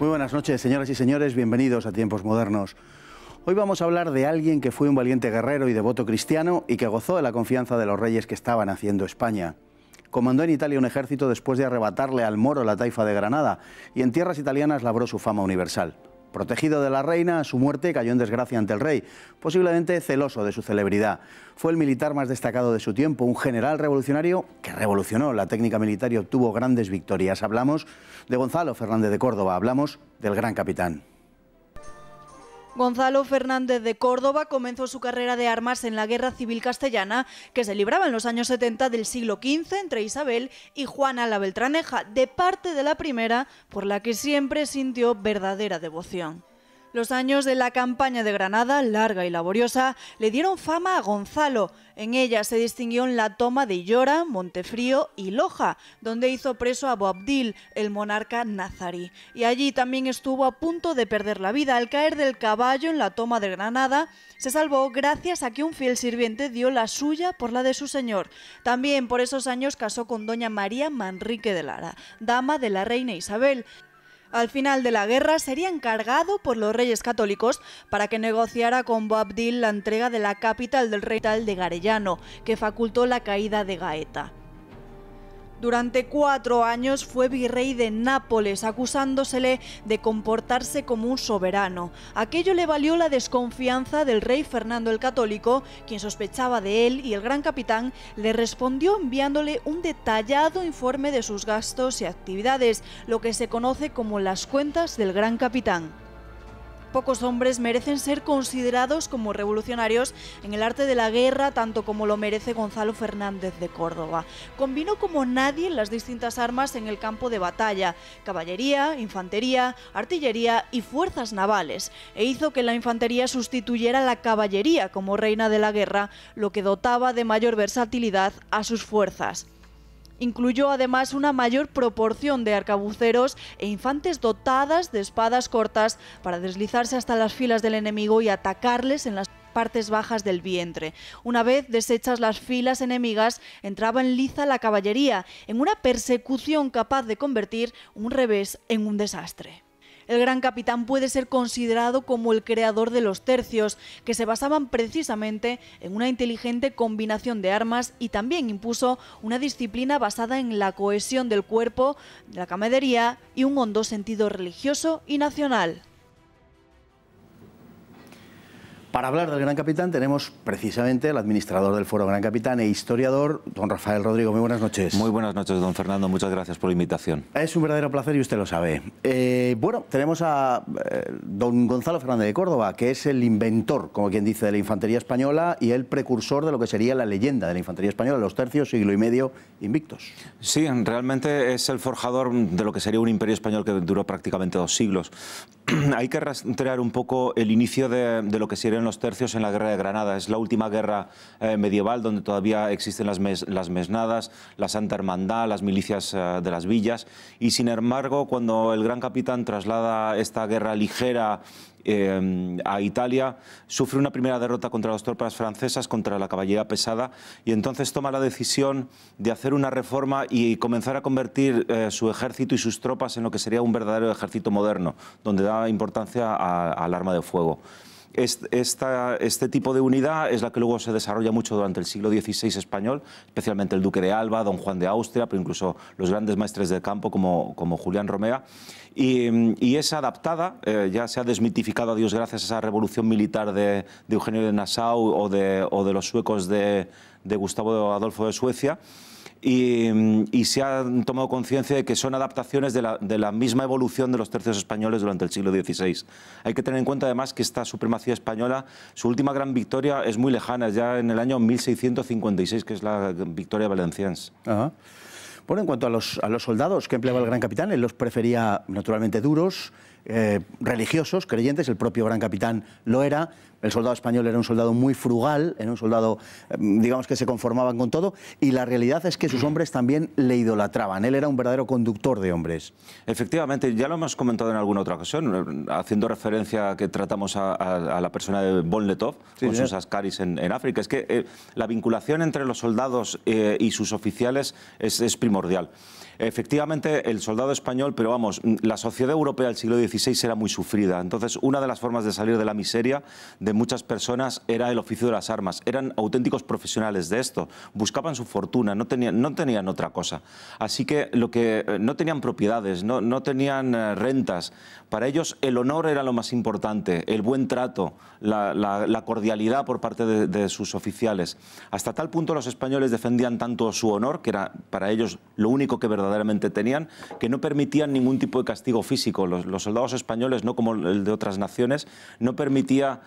Muy buenas noches, señoras y señores, bienvenidos a Tiempos Modernos. Hoy vamos a hablar de alguien que fue un valiente guerrero y devoto cristiano y que gozó de la confianza de los reyes que estaban haciendo España. Comandó en Italia un ejército después de arrebatarle al moro la taifa de Granada y en tierras italianas labró su fama universal. Protegido de la reina, a su muerte cayó en desgracia ante el rey, posiblemente celoso de su celebridad. Fue el militar más destacado de su tiempo, un general revolucionario que revolucionó la técnica militar y obtuvo grandes victorias. Hablamos de Gonzalo Fernández de Córdoba, hablamos del gran capitán. Gonzalo Fernández de Córdoba comenzó su carrera de armas en la Guerra Civil Castellana, que se libraba en los años 70 del siglo XV entre Isabel y Juana la Beltraneja, de parte de la primera, por la que siempre sintió verdadera devoción. Los años de la campaña de Granada, larga y laboriosa, le dieron fama a Gonzalo. En ella se distinguió en la toma de Llora, Montefrío y Loja, donde hizo preso a Boabdil, el monarca nazarí. Y allí también estuvo a punto de perder la vida al caer del caballo en la toma de Granada. Se salvó gracias a que un fiel sirviente dio la suya por la de su señor. También por esos años casó con doña María Manrique de Lara, dama de la reina Isabel. Al final de la guerra sería encargado por los reyes católicos para que negociara con Boabdil la entrega de la capital del rey tal de Garellano, que facultó la caída de Gaeta. Durante cuatro años fue virrey de Nápoles, acusándosele de comportarse como un soberano. Aquello le valió la desconfianza del rey Fernando el Católico, quien sospechaba de él, y el gran capitán le respondió enviándole un detallado informe de sus gastos y actividades, lo que se conoce como las cuentas del gran capitán pocos hombres merecen ser considerados como revolucionarios en el arte de la guerra, tanto como lo merece Gonzalo Fernández de Córdoba. Combinó como nadie las distintas armas en el campo de batalla, caballería, infantería, artillería y fuerzas navales, e hizo que la infantería sustituyera a la caballería como reina de la guerra, lo que dotaba de mayor versatilidad a sus fuerzas. Incluyó además una mayor proporción de arcabuceros e infantes dotadas de espadas cortas para deslizarse hasta las filas del enemigo y atacarles en las partes bajas del vientre. Una vez deshechas las filas enemigas, entraba en liza la caballería, en una persecución capaz de convertir un revés en un desastre el gran capitán puede ser considerado como el creador de los tercios, que se basaban precisamente en una inteligente combinación de armas y también impuso una disciplina basada en la cohesión del cuerpo, de la camadería y un hondo sentido religioso y nacional. Para hablar del Gran Capitán tenemos precisamente al administrador del Foro Gran Capitán e historiador, don Rafael Rodrigo. Muy buenas noches. Muy buenas noches, don Fernando. Muchas gracias por la invitación. Es un verdadero placer y usted lo sabe. Eh, bueno, tenemos a eh, don Gonzalo Fernández de Córdoba, que es el inventor, como quien dice, de la infantería española y el precursor de lo que sería la leyenda de la infantería española, los tercios, siglo y medio, invictos. Sí, realmente es el forjador de lo que sería un imperio español que duró prácticamente dos siglos. Hay que rastrear un poco el inicio de lo que sería en los tercios en la guerra de Granada. Es la última guerra eh, medieval donde todavía existen las, mesnadas, la Santa Hermandad, las milicias eh, de las villas. Y sin embargo, cuando el gran capitán traslada esta guerra ligera eh, a Italia, sufre una primera derrota contra las tropas francesas, contra la caballería pesada, y entonces toma la decisión de hacer una reforma y comenzar a convertir su ejército y sus tropas en lo que sería un verdadero ejército moderno, donde da importancia al arma de fuego este tipo de unidad es la que luego se desarrolla mucho durante el siglo XVI español, especialmente el duque de Alba, don Juan de Austria, pero incluso los grandes maestres del campo como, como Julián Romea. Y, es adaptada, eh, ya se ha desmitificado, a Dios gracias, a esa revolución militar de, Eugenio de Nassau o de, o de los suecos de, de Gustavo Adolfo de Suecia y, se han tomado conciencia de que son adaptaciones de la, misma evolución de los tercios españoles durante el siglo XVI. Hay que tener en cuenta además que esta supremacía española, su última gran victoria es muy lejana, ya en el año 1656, que es la victoria de Ajá. Bueno, en cuanto a los, a los soldados que empleaba el gran capitán, él los prefería naturalmente duros, eh, religiosos, creyentes, el propio gran capitán lo era, el soldado español era un soldado muy frugal, era un soldado, mm, digamos, que se conformaban con todo, y la realidad es que sus hombres también le idolatraban, él era un verdadero conductor de hombres. Efectivamente, ya lo hemos comentado en alguna otra ocasión, haciendo referencia a que tratamos a, la persona de Bonletov, con sus ascaris en, África, es que eh, la vinculación entre los soldados eh, y sus oficiales es primordial. Efectivamente, el soldado español, pero vamos, la sociedad europea del siglo XVI era muy sufrida. Entonces, una de las formas de salir de la miseria de muchas personas era el oficio de las armas. Eran auténticos profesionales de esto. Buscaban su fortuna, no tenían, no tenían otra cosa. Así que, lo que eh, no tenían propiedades, no, tenían eh, rentas. Para ellos el honor era lo más importante, el buen trato, la, cordialidad por parte de, de sus oficiales. Hasta tal punto los españoles defendían tanto su honor, que era para ellos lo único que verdaderamente verdaderamente tenían, que no permitían ningún tipo de castigo físico. Los, soldados españoles, no como el de otras naciones, no permitía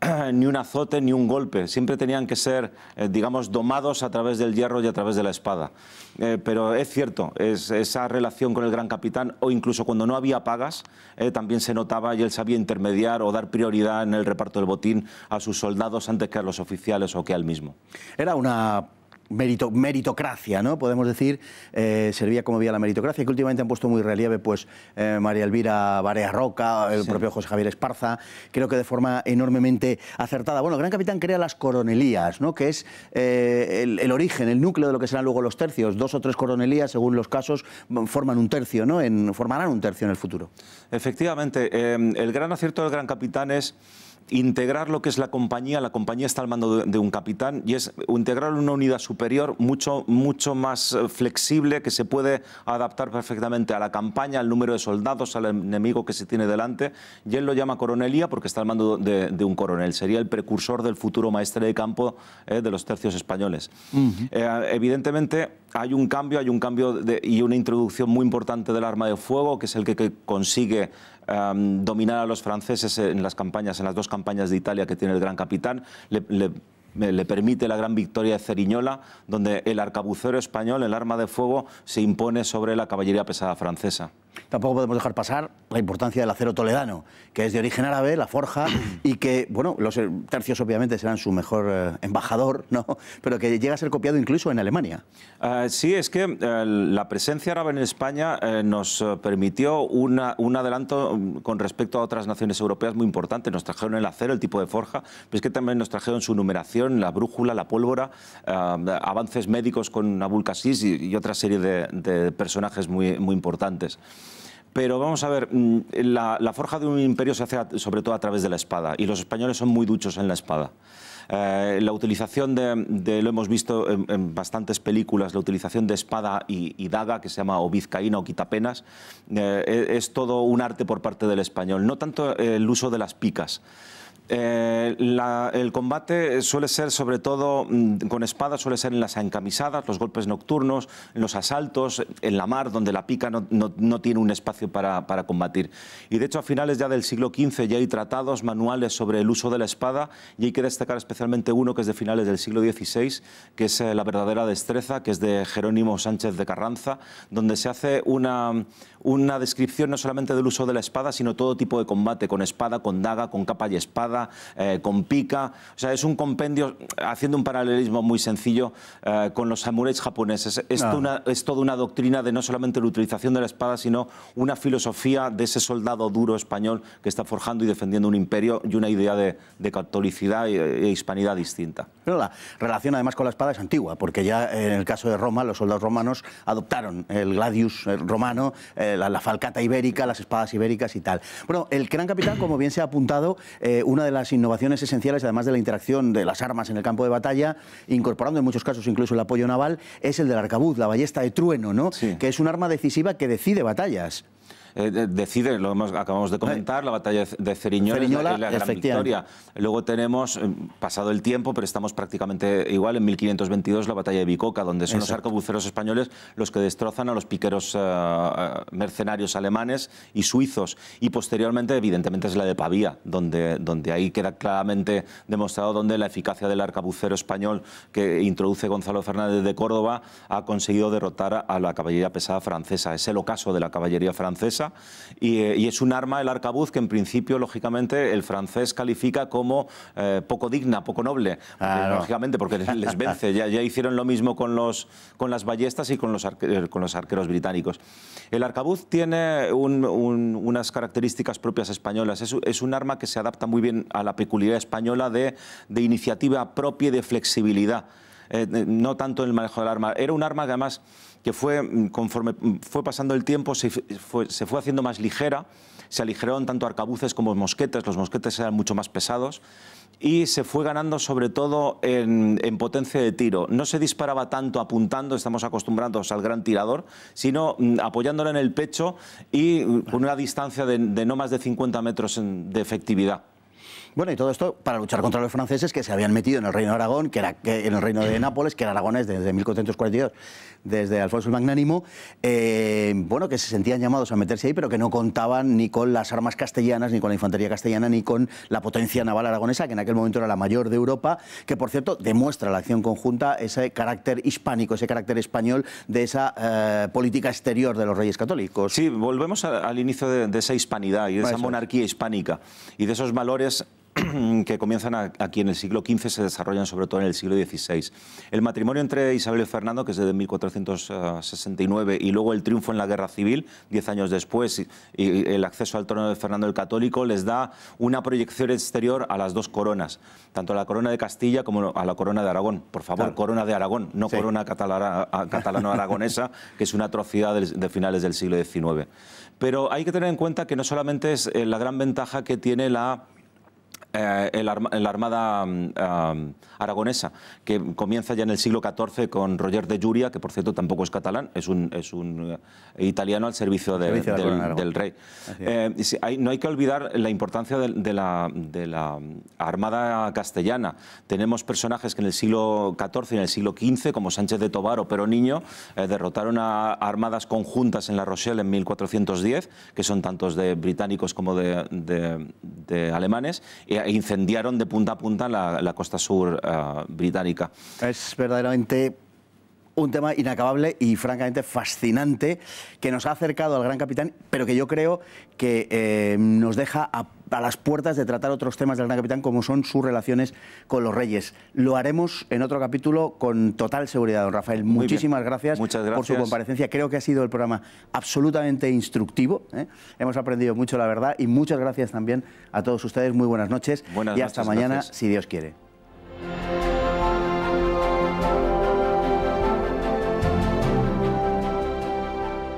ni un azote ni un golpe. Siempre tenían que ser, eh, digamos, domados a través del hierro y a través de la espada. Eh, pero es cierto, es, esa relación con el gran capitán, o incluso cuando no había pagas, eh, también se notaba y él sabía intermediar o dar prioridad en el reparto del botín a sus soldados antes que a los oficiales o que al mismo. Era una meritocracia, ¿no? Podemos decir, eh, servía como vía la meritocracia, que últimamente han puesto muy relieve, pues, eh, María Elvira Barea Roca, el propio José Javier Esparza, creo que de forma enormemente acertada. Bueno, el Gran Capitán crea las coronelías, ¿no? Que es eh, el, origen, el núcleo de lo que serán luego los tercios. Dos o tres coronelías, según los casos, forman un tercio, ¿no? formarán un tercio en el futuro. Efectivamente, el gran acierto del Gran Capitán es integrar lo que es la compañía, la compañía está al mando de, un capitán y es integrar una unidad superior mucho, mucho más eh, flexible que se puede adaptar perfectamente a la campaña, al número de soldados, al enemigo que se tiene delante y él lo llama coronelía porque está al mando de, un coronel, sería el precursor del futuro maestre de campo eh, de los tercios españoles. Eh, evidentemente hay un cambio, hay un cambio y una introducción muy importante del arma de fuego, que es el que, consigue em, dominar a los franceses en las campañas, en las dos campañas de Italia que tiene el gran capitán. Le, le permite la gran victoria de Ceriñola, donde el arcabucero español, el arma de fuego, se impone sobre la caballería pesada francesa. Tampoco podemos dejar pasar la importancia del acero toledano, que es de origen árabe, la forja, y que, bueno, los tercios obviamente serán su mejor eh, embajador, ¿no? Pero que llega a ser copiado incluso en Alemania. Eh, sí, es que eh, la presencia árabe en España nos permitió un adelanto mm, con respecto a otras naciones europeas muy importante. Nos trajeron el acero, el tipo de forja, pero es que también nos trajeron su numeración, la brújula, la pólvora, avances médicos con Abul Qasis y, otra serie de, personajes muy importantes. Pero vamos a ver, mm, la, forja de un imperio se hace sobre todo a través de la espada y los españoles son muy duchos en la espada. Eh, la utilización de, lo hemos visto en, bastantes películas, la utilización de espada y, daga, que se llama o vizcaína o quitapenas, eh, e, es todo un arte por parte del español, no tanto el uso de las picas. Eh, el combate suele ser sobre todo mm, con espada, suele ser en las encamisadas, los golpes nocturnos, los asaltos, en la mar, donde la pica no, tiene un espacio para, combatir. Y de hecho a finales ya del siglo XV ya hay tratados, manuales sobre el uso de la espada y hay que destacar especialmente uno que es de finales del siglo XVI, que es eh, La verdadera destreza, que es de Jerónimo Sánchez de Carranza, donde se hace una, una descripción no solamente del uso de la espada, sino todo tipo de combate, con espada, con daga, con capa y espada eh, con Pica. O sea, es un compendio, haciendo un paralelismo muy sencillo, eh, con los samuráis japoneses. Es, ah. una, es toda una doctrina de no solamente la utilización de la espada, sino una filosofía de ese soldado duro español que está forjando y defendiendo un imperio y una idea de, catolicidad e, hispanidad distinta. Pero la relación además con la espada es antigua, porque ya en el caso de Roma, los soldados romanos adoptaron el gladius romano, eh, la, falcata ibérica, las espadas ibéricas y tal. Bueno, el gran capitán, como bien se ha apuntado, eh, una de las innovaciones esenciales, además de la interacción de las armas en el campo de batalla, incorporando en muchos casos incluso el apoyo naval, es el del arcabuz, la ballesta de trueno, ¿no? que es un arma decisiva que decide batallas. Eh, decide, lo hemos, acabamos de comentar, la batalla de Ceriñola, la, gran victoria. Luego tenemos, eh, pasado el tiempo, pero estamos prácticamente igual, en 1522 la batalla de Bicoca, donde son los arcabuceros españoles los que destrozan a los piqueros eh, mercenarios alemanes y suizos. Y posteriormente, evidentemente, es la de Pavía, donde, donde ahí queda claramente demostrado donde la eficacia del arcabucero español que introduce Gonzalo Fernández de Córdoba ha conseguido derrotar a la caballería pesada francesa. Es el ocaso de la caballería francesa eh, y, es un arma, el arcabuz, que en principio, lógicamente, el francés califica como eh, poco digna, poco noble, lógicamente, porque les, vence. Ya, hicieron lo mismo con, los, con las ballestas y con los, eh, con los arqueros británicos. El arcabuz tiene unas características propias españolas. Es, un arma que se adapta muy bien a la peculiaridad española de, iniciativa propia y de flexibilidad. no tanto en el manejo del arma. Era un arma que además que fue, mm, conforme mm, fue pasando el tiempo, se fue, haciendo más ligera, se aligeraron tanto arcabuces como mosquetes, los mosquetes eran mucho más pesados, y se fue ganando sobre todo en, potencia de tiro. No se disparaba tanto apuntando, estamos acostumbrados al gran tirador, sino mm, apoyándolo en el pecho y con una distancia de no más de 50 metros de efectividad. Bueno, y todo esto para luchar contra los franceses que se habían metido en el Reino de Aragón, que era en el Reino de Nápoles, que era aragonés desde 1442, desde Alfonso el Magnánimo, eh, bueno, que se sentían llamados a meterse ahí, pero que no contaban ni con las armas castellanas, ni con la infantería castellana, ni con la potencia naval aragonesa, que en aquel momento era la mayor de Europa, que por cierto demuestra la acción conjunta ese carácter hispánico, ese carácter español de esa eh, política exterior de los reyes católicos. Sí, volvemos al inicio de, esa hispanidad y de esa monarquía hispánica y de esos valores que comienzan aquí en el siglo XV, se desarrollan sobre todo en el siglo XVI. El matrimonio entre Isabel y Fernando, que es de 1469, y luego el triunfo en la guerra civil, diez años después, y, el acceso al trono de Fernando el Católico, les da una proyección exterior a las dos coronas, tanto a la corona de Castilla como a la corona de Aragón. Por favor, corona de Aragón, no corona catalano-aragonesa, que es una atrocidad de finales del siglo XIX. Pero hay que tener en cuenta que no solamente es eh, la gran ventaja que tiene la eh, la, Armada mm, aragonesa, que comienza ya en el siglo XIV con Roger de Lluria, que por cierto tampoco es catalán, es un, es un eh, italiano al servicio, de, del, rey. Eh, no hay que olvidar la importancia de, la, mm, Armada castellana. Tenemos personajes que en el siglo XIV y en el siglo XV, como Sánchez de Tobar o Pero Niño, eh, derrotaron a armadas conjuntas en La Rochelle en 1410, que son tantos de británicos como de, alemanes. Y, e incendiaron de punta a punta la, costa sur eh, británica. Es verdaderamente un tema inacabable y francamente fascinante que nos ha acercado al gran capitán, pero que yo creo que eh, nos deja a, las puertas de tratar otros temas del gran capitán como son sus relaciones con los reyes. Lo haremos en otro capítulo con total seguridad, don Rafael. Muchísimas gracias, por su comparecencia. Creo que ha sido el programa absolutamente instructivo. ¿eh? Hemos aprendido mucho, la verdad, y muchas gracias también a todos ustedes. Muy buenas noches y hasta mañana, si Dios quiere.